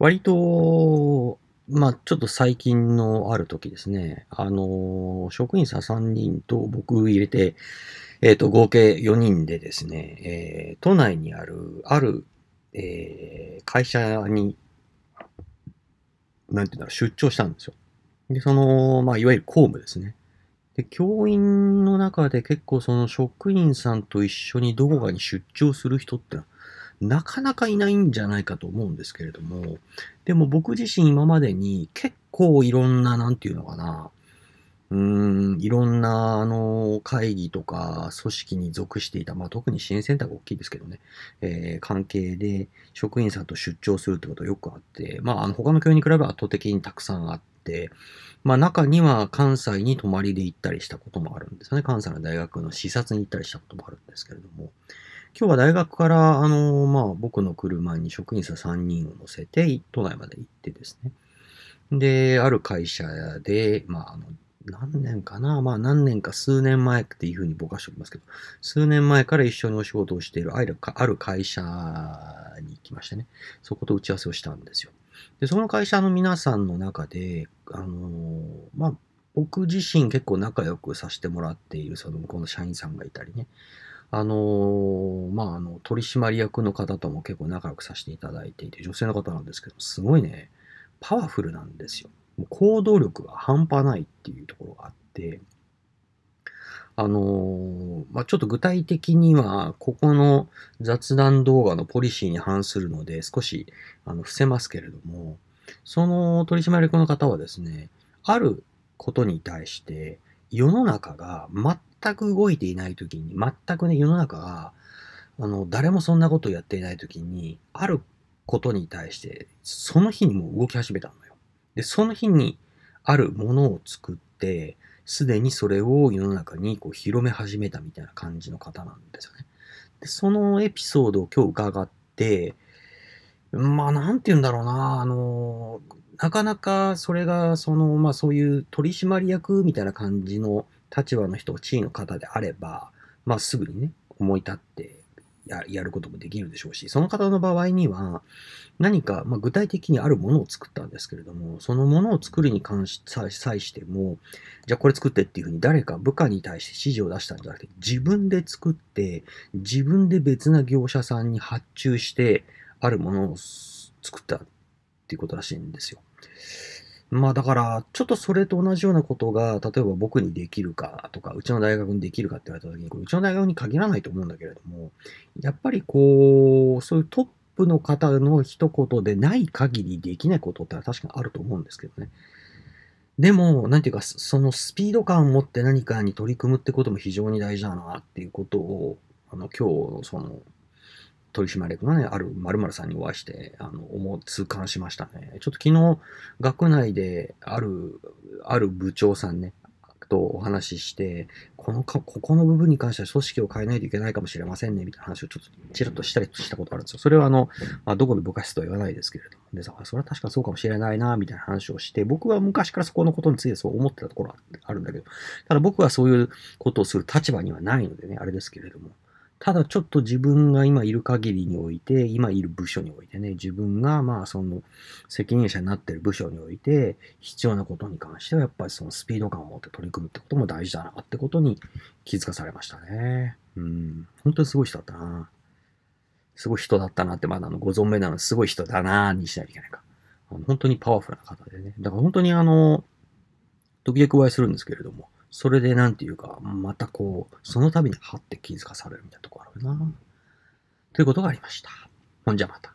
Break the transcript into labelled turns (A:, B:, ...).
A: 割と、まあ、ちょっと最近のある時ですね、あの、職員さん3人と僕入れて、えっ、ー、と、合計4人でですね、えー、都内にある、ある、えー、会社に、なんていうんだろう、出張したんですよ。で、その、まあ、いわゆる公務ですね。で、教員の中で結構その職員さんと一緒にどこかに出張する人ってのはなかなかいないんじゃないかと思うんですけれども、でも僕自身今までに結構いろんな、なんていうのかな、うーん、いろんな、あの、会議とか組織に属していた、まあ、特に支援センターが大きいですけどね、えー、関係で職員さんと出張するってことはよくあって、まあ、あの、他の教員に比べ圧倒的にたくさんあって、まあ、中には関西に泊まりで行ったりしたこともあるんですよね。関西の大学の視察に行ったりしたこともあるんですけれども、今日は大学から、あの、まあ、僕の車に職員さん3人を乗せて、都内まで行ってですね。で、ある会社で、まあ、あの、何年かなまあ何年か数年前っていうふうにぼかしておきますけど、数年前から一緒にお仕事をしているあるある会社に行きましてね、そこと打ち合わせをしたんですよ。で、その会社の皆さんの中で、あのー、まあ僕自身結構仲良くさせてもらっているその向こうの社員さんがいたりね、あのー、まあ、あの、取締役の方とも結構仲良くさせていただいていて、女性の方なんですけど、すごいね、パワフルなんですよ。もう行動力が半端ないっていうところがあって、あのー、まあ、ちょっと具体的には、ここの雑談動画のポリシーに反するので、少し、あの、伏せますけれども、その取締役の方はですね、あることに対して、世の中が全全く動いていない時に、全くね、世の中が、あの、誰もそんなことをやっていない時に、あることに対して、その日にもう動き始めたのよ。で、その日にあるものを作って、すでにそれを世の中にこう広め始めたみたいな感じの方なんですよね。で、そのエピソードを今日伺って、まあ、なんて言うんだろうな、あの、なかなかそれが、その、まあそういう取締役みたいな感じの立場の人、地位の方であれば、まあ、すぐにね、思い立ってややることもできるでしょうし、その方の場合には、何か、まあ、具体的にあるものを作ったんですけれども、そのものを作るに関し際しても、じゃあこれ作ってっていうふうに誰か部下に対して指示を出したんじゃなくて、自分で作って、自分で別な業者さんに発注して、あるものを作ったっていうことらしいんですよ。まあだから、ちょっとそれと同じようなことが、例えば僕にできるかとか、うちの大学にできるかって言われた時に、これうちの大学に限らないと思うんだけれども、やっぱりこう、そういうトップの方の一言でない限りできないことって確かにあると思うんですけどね。でも、なんていうか、そのスピード感を持って何かに取り組むってことも非常に大事だなっていうことを、あの、今日、その、取締役のね、ある〇〇さんにお会いして、あの、思う、痛感しましたね。ちょっと昨日、学内で、ある、ある部長さんね、とお話しして、このか、ここの部分に関しては組織を変えないといけないかもしれませんね、みたいな話をちょっとちらっとしたりしたことあるんですよ。それはあの、まあ、どこの部活とは言わないですけれども。でさ、それは確かそうかもしれないな、みたいな話をして、僕は昔からそこのことについてそう思ってたところはあるんだけど、ただ僕はそういうことをする立場にはないのでね、あれですけれども。ただちょっと自分が今いる限りにおいて、今いる部署においてね、自分がまあその責任者になってる部署において、必要なことに関してはやっぱりそのスピード感を持って取り組むってことも大事だなってことに気づかされましたね。うん。本当にすごい人だったな。すごい人だったなって、まだあのご存命なのすごい人だなにしないといけないか。あの本当にパワフルな方でね。だから本当にあの、時々お会いするんですけれども、それでなんていうか、またこう、その度にハって気づかされるみたいなところあるな。ということがありました。ほんじゃまた。